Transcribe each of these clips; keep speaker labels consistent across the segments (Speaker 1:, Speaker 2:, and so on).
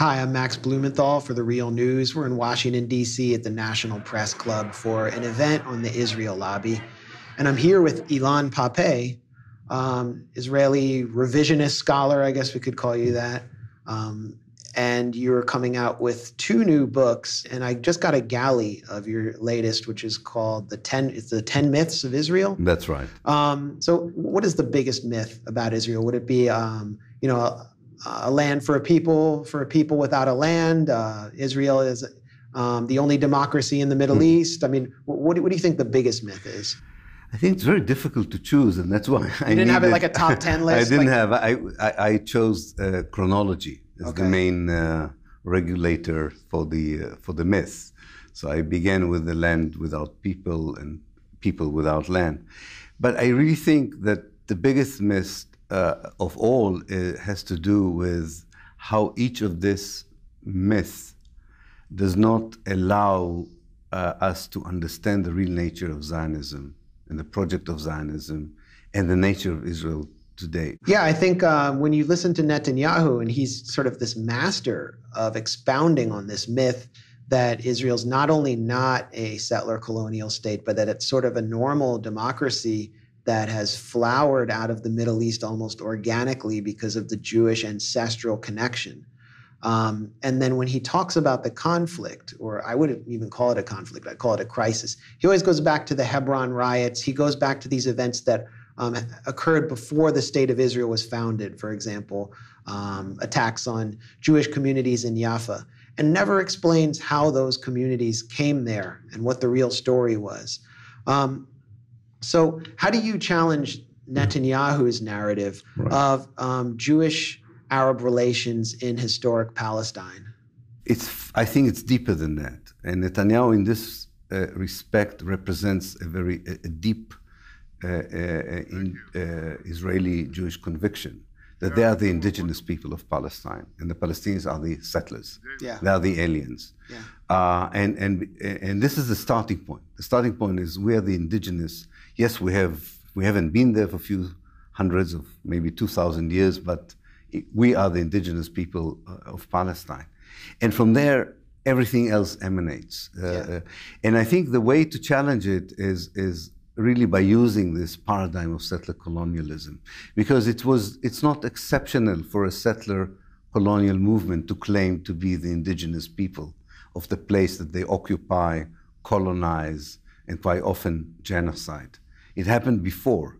Speaker 1: Hi, I'm Max Blumenthal for The Real News. We're in Washington, D.C. at the National Press Club for an event on the Israel lobby. And I'm here with Ilan Papay, um, Israeli revisionist scholar, I guess we could call you that. Um, and you're coming out with two new books. And I just got a galley of your latest, which is called the ten it's the ten myths of Israel. That's right. Um, so, what is the biggest myth about Israel? Would it be, um, you know, uh, a land for a people, for a people without a land. Uh, Israel is um, the only democracy in the Middle mm. East. I mean, what, what do you think the biggest myth is?
Speaker 2: I think it's very difficult to choose, and that's why I didn't have it like a top ten list. I didn't like... have. I I, I chose uh, chronology as okay. the main uh, regulator for the uh, for the myth. So I began with the land without people and people without land, but I really think that the biggest myth uh, of all has to do with how each of this myth does not allow uh, us to understand the real nature of Zionism and the project of Zionism and the nature of Israel today.
Speaker 1: Yeah, I think uh, when you listen to Netanyahu, and he's sort of this master of expounding on this myth that Israel's not only not a settler colonial state, but that it's sort of a normal democracy that has flowered out of the Middle East almost organically because of the Jewish ancestral connection. Um, and then when he talks about the conflict, or I wouldn't even call it a conflict, I'd call it a crisis, he always goes back to the Hebron riots. He goes back to these events that um, occurred before the state of Israel was founded, for example, um, attacks on Jewish communities in Jaffa, and never explains how those communities came there and what the real story was. Um, so, how do you challenge Netanyahu's narrative right. of um, Jewish Arab relations in historic Palestine?
Speaker 2: It's, I think it's deeper than that. And Netanyahu, in this uh, respect, represents a very a, a deep uh, uh, in, uh, Israeli Jewish conviction that they are the indigenous people of Palestine, and the Palestinians are the settlers. Yeah. They are the aliens. Yeah. Uh, and, and, and this is the starting point. The starting point is we are the indigenous yes, we have we haven't been there for a few hundreds of maybe two thousand years, but we are the indigenous people uh, of Palestine, and from there everything else emanates. Uh, yeah. Uh, and I think the way to challenge it is is really by using this paradigm of settler colonialism, because it was it's not exceptional for a settler colonial movement to claim to be the indigenous people of the place that they occupy, colonize, and quite often genocide. It happened before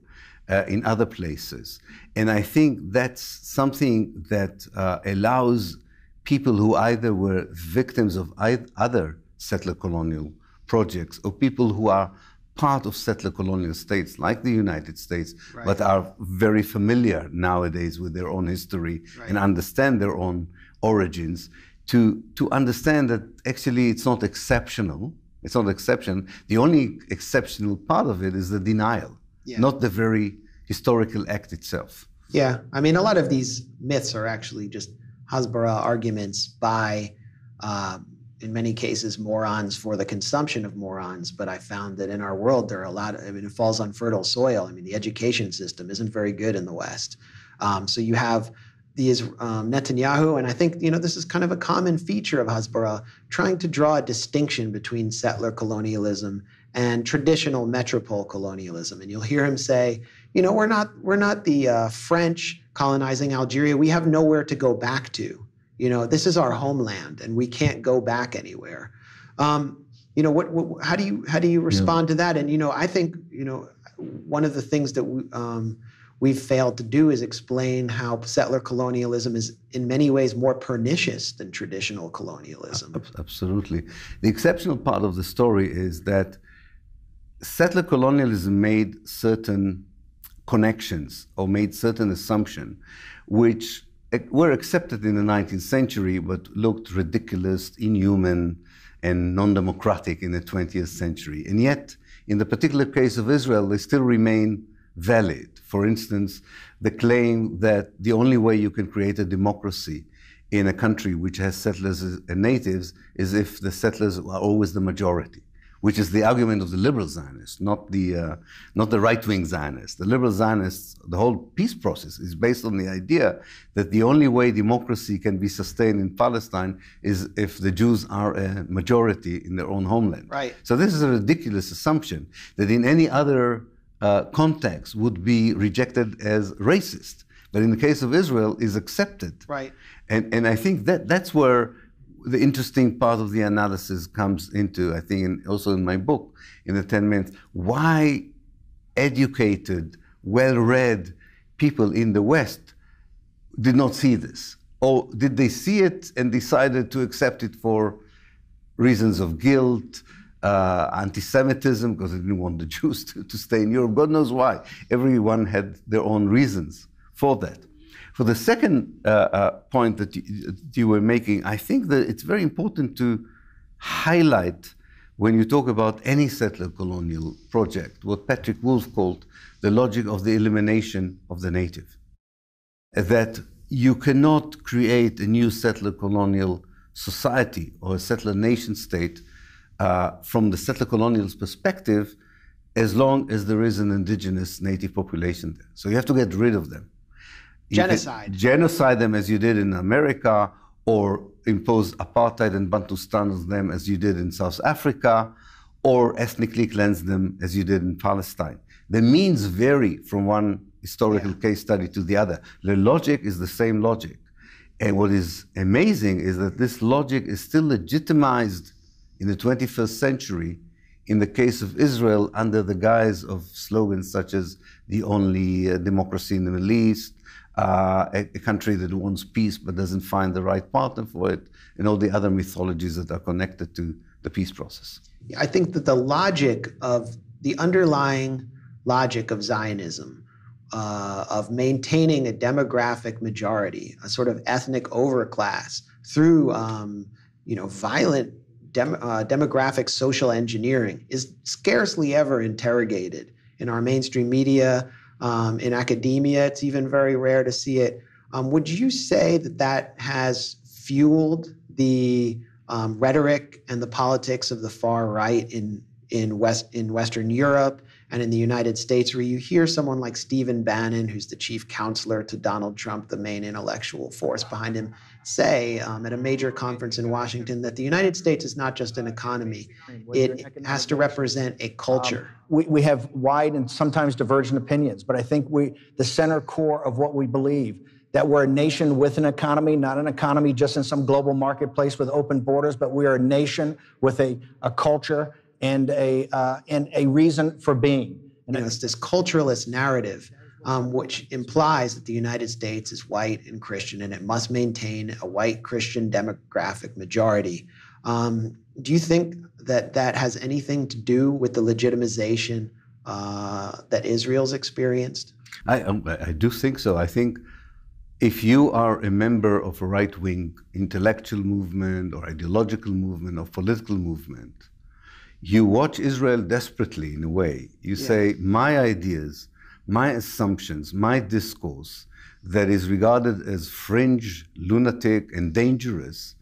Speaker 2: uh, in other places. And I think that's something that uh, allows people who either were victims of other settler colonial projects or people who are part of settler colonial states like the United States, right. but are very familiar nowadays with their own history right. and understand their own origins, to, to understand that actually it's not exceptional it's not an exception. The only exceptional part of it is the denial, yeah. not the very historical act itself. Yeah.
Speaker 1: I mean, a lot of these myths are actually just Hasbara arguments by, uh, in many cases, morons for the consumption of morons. But I found that in our world, there are a lot, of, I mean, it falls on fertile soil. I mean, the education system isn't very good in the West. Um, so you have is um, Netanyahu, and I think you know this is kind of a common feature of Hasbara, trying to draw a distinction between settler colonialism and traditional metropole colonialism. And you'll hear him say, you know, we're not we're not the uh, French colonizing Algeria. We have nowhere to go back to. You know, this is our homeland, and we can't go back anywhere. Um, you know, what, what, How do you how do you respond yeah. to that? And you know, I think you know one of the things that we, um, we've failed to do is explain how settler colonialism is in many ways more pernicious than traditional colonialism.
Speaker 2: Absolutely. The exceptional part of the story is that settler colonialism made certain connections or made certain assumptions which were accepted in the 19th century but looked ridiculous, inhuman, and non democratic in the 20th century. And yet, in the particular case of Israel, they still remain valid. For instance, the claim that the only way you can create a democracy in a country which has settlers and natives is if the settlers are always the majority, which is the argument of the liberal Zionists, not the, uh, not the right wing Zionists. The liberal Zionists, the whole peace process is based on the idea that the only way democracy can be sustained in Palestine is if the Jews are a majority in their own homeland. Right. So this is a ridiculous assumption that in any other uh, context would be rejected as racist, but in the case of Israel, is accepted. Right. And and I think that that's where the interesting part of the analysis comes into. I think in, also in my book, in the ten minutes, why educated, well-read people in the West did not see this, or did they see it and decided to accept it for reasons of guilt? uh, anti-Semitism because they didn't want the Jews to, to stay in Europe. God knows why. Everyone had their own reasons for that. For the second uh, uh, point that you, that you, were making, I think that it's very important to highlight when you talk about any settler colonial project what Patrick Wolf called the logic of the elimination of the native. That you cannot create a new settler colonial society or a settler nation state uh, from the settler colonial's perspective as long as there is an indigenous native population there. So you have to get rid of them. genocide. genocide them as you did in America or impose apartheid and Bantustan on them as you did in South Africa or ethnically cleanse them as you did in Palestine. The means vary from one historical yeah. case study to the other. The logic is the same logic. And what is amazing is that this logic is still legitimized in the 21st century in the case of Israel under the guise of slogans such as the only uh, democracy in the Middle East, uh, a, a, country that wants peace but doesn't find the right partner for it, and all the other mythologies that are connected to the peace process.
Speaker 1: I think that the logic of the underlying logic of Zionism, uh, of maintaining a demographic majority, a sort of ethnic overclass through um, you know, violent dem, uh, demographic social engineering is scarcely ever interrogated in our mainstream media, um, in academia. It's even very rare to see it. Um, would you say that that has fueled the um, rhetoric and the politics of the far right in in West in Western Europe and in the United States, where you hear someone like Stephen Bannon, who's the chief counselor to Donald Trump, the main intellectual force behind him, say um, at a major conference in Washington that the United States is not just an economy, it has to represent a culture. Um, we, we have wide and sometimes divergent opinions, but I think we, the center core of what we believe, that we're a nation with an economy, not an economy just in some global marketplace with open borders, but we are a nation with a, a culture and a, uh, and a reason for being. And you know, it's this culturalist narrative um, which implies that the United States is white and Christian and it must maintain a white Christian demographic majority. Um, do you think that that has anything to do with the legitimization uh, that Israel's experienced?
Speaker 2: I, um, I do think so. I think if you are a member of a right wing intellectual movement or ideological movement or political movement, you watch Israel desperately in a way. You yeah. say, My ideas my assumptions, my discourse that is regarded as fringe, lunatic, and dangerous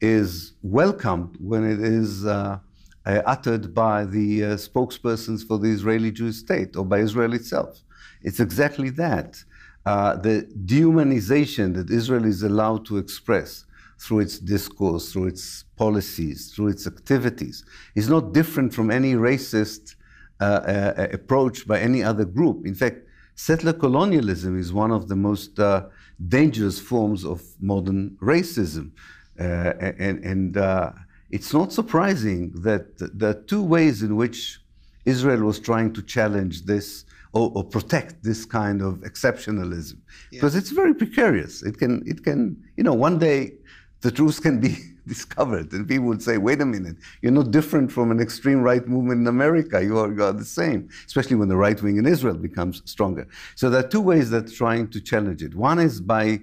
Speaker 2: is welcomed when it is uh, uh uttered by the uh, spokespersons for the Israeli Jewish state or by Israel itself. It's exactly that. Uh, the dehumanization that Israel is allowed to express through its discourse, through its policies, through its activities is not different from any racist uh, uh, uh approach by any other group. In fact, settler colonialism is one of the most uh, dangerous forms of modern racism. and, and it's not surprising that there are two ways in which Israel was trying to challenge this or, or protect this kind of exceptionalism yeah. because it's very precarious. It can, it can, you know, one day the truth can be discovered. And people would say, wait a minute, you're not different from an extreme right movement in America. You are, you are the same, especially when the right wing in Israel becomes stronger. So there are two ways that trying to challenge it. One is by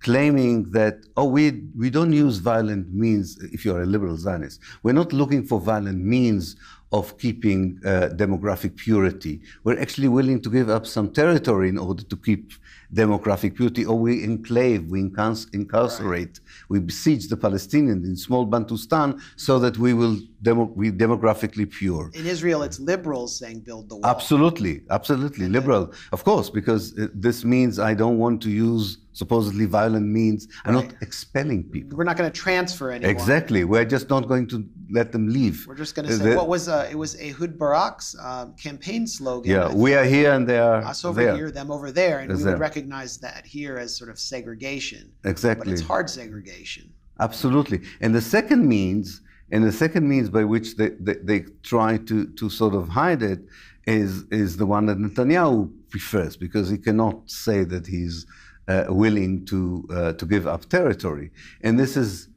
Speaker 2: claiming that, oh, we, we don't use violent means if you're a liberal Zionist. We're not looking for violent means of keeping uh, demographic purity. We're actually willing to give up some territory in order to keep demographic beauty, or we enslave, we incarcerate, right. we besiege the Palestinians in small Bantustan so that we will demo, we demographically pure.
Speaker 1: In Israel, it's liberals saying build the
Speaker 2: wall. Absolutely, absolutely liberal, of course, because uh, this means I don't want to use supposedly violent means. I'm right. not expelling people. We're
Speaker 1: not going to transfer anyone. Exactly,
Speaker 2: we're just not going to let them leave. We're just going to say the, what
Speaker 1: was uh, it was Ehud Barak's uh, campaign slogan. Yeah, we
Speaker 2: are here and they are us over there. here,
Speaker 1: them over there, and Is we there. would recognize that here as sort of segregation. Exactly, but it's hard segregation.
Speaker 2: Absolutely, and the second means and the second means by which they, they, they, try to, to sort of hide it is, is the one that Netanyahu prefers, because he cannot say that he's uh, willing to, uh, to give up territory. And this is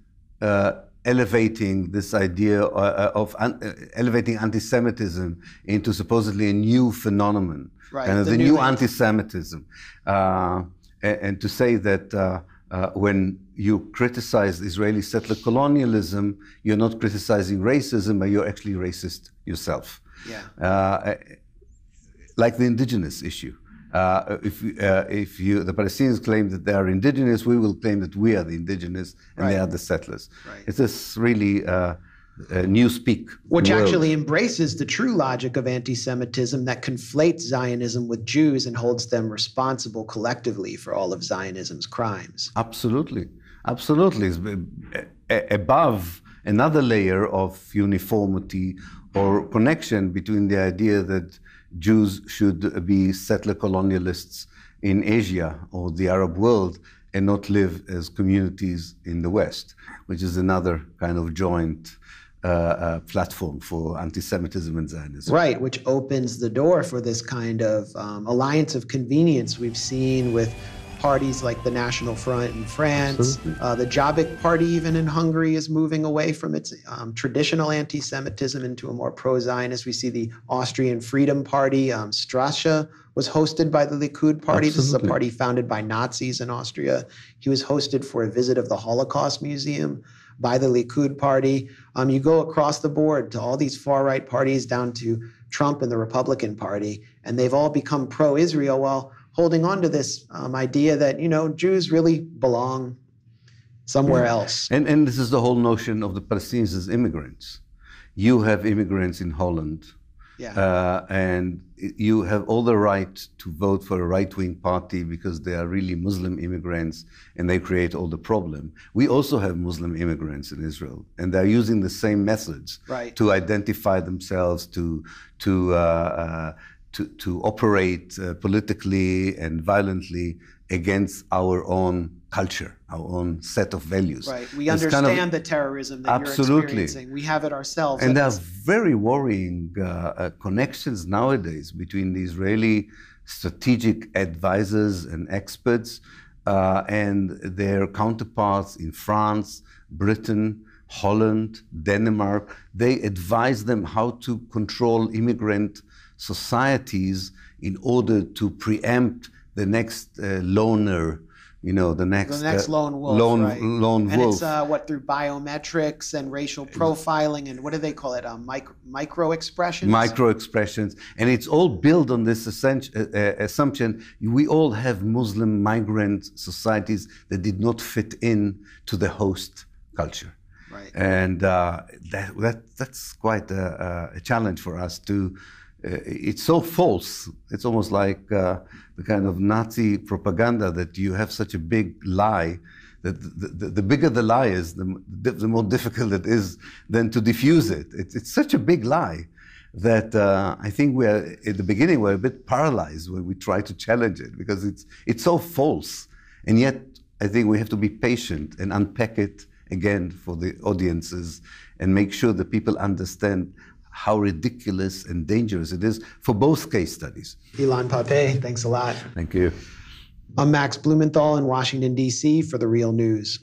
Speaker 2: uh, elevating this idea uh, of un- uh, elevating anti Semitism into supposedly a new phenomenon, right, the, the new, new anti Semitism. Uh, and, and, to say that uh, when you criticize Israeli settler colonialism, you're not criticizing racism, but you're actually racist yourself. Yeah. Uh, like the indigenous issue. Uh, if uh, if you the Palestinians claim that they are indigenous, we will claim that we are the indigenous and right. they are the settlers. Right. It's this really uh, uh, Newspeak. Which world. actually
Speaker 1: embraces the true logic of anti Semitism that conflates Zionism with Jews and holds them responsible collectively for all of Zionism's crimes.
Speaker 2: Absolutely. Absolutely. Above another layer of uniformity or connection between the idea that Jews should be settler colonialists in Asia or the Arab world and not live as communities in the West, which is another kind of joint uh, uh, platform for anti-Semitism and Zionism.
Speaker 1: Right, which opens the door for this kind of um, alliance of convenience we've seen with parties like the National Front in France. Uh, the Jobbik Party, even in Hungary, is moving away from its um, traditional anti Semitism into a more pro Zionist. We see the Austrian Freedom Party. Um, was hosted by the Likud Party. Absolutely. This is a party founded by Nazis in Austria. He was hosted for a visit of the Holocaust Museum by the Likud party. Um, you go across the board to all these far right parties down to Trump and the Republican Party, and they've all become pro Israel while holding on to this um, idea that, you know, Jews really belong somewhere yeah. Hmm. else.
Speaker 2: And, and this is the whole notion of the Palestinians as immigrants. You have immigrants in Holland yeah. Uh, and you have all the right to vote for a right wing party because they are really Muslim immigrants and they create all the problem. We also have Muslim immigrants in Israel and they're using the same methods right. to identify themselves, to, to, uh, uh, to, to operate uh, politically and violently against our own culture, our own set of values. Right. We it's understand kind of, the
Speaker 1: terrorism that absolutely. We have it ourselves. And there are
Speaker 2: very worrying uh, uh, connections nowadays between the Israeli strategic advisors and experts uh, and their counterparts in France, Britain, Holland, Denmark. They advise them how to control immigrant societies in order to preempt the next uh, loner you know the next the next uh, lone wolf, lone, right? lone wolf. and it's uh,
Speaker 1: what through biometrics and racial profiling and what do they call it? Um, uh, micro, micro expressions. Micro
Speaker 2: expressions, and it's all built on this uh, uh, assumption we all have Muslim migrant societies that did not fit in to the host culture. Right. And uh, that, that that's quite a, a challenge for us to. it's so false. It's almost like the kind of Nazi propaganda that you have such a big lie that the, the, the, bigger the lie is, the, the, more difficult it is then to diffuse it. it it's such a big lie that uh, I think we are, at the beginning, we're a bit paralyzed when we try to challenge it because it's, it's so false. And yet, I think we have to be patient and unpack it again for the audiences and make sure that people understand how ridiculous and dangerous it is for both case studies.
Speaker 1: Elon Pape, thanks a lot. Thank you. I'm Max Blumenthal in Washington, D.C. for The Real News.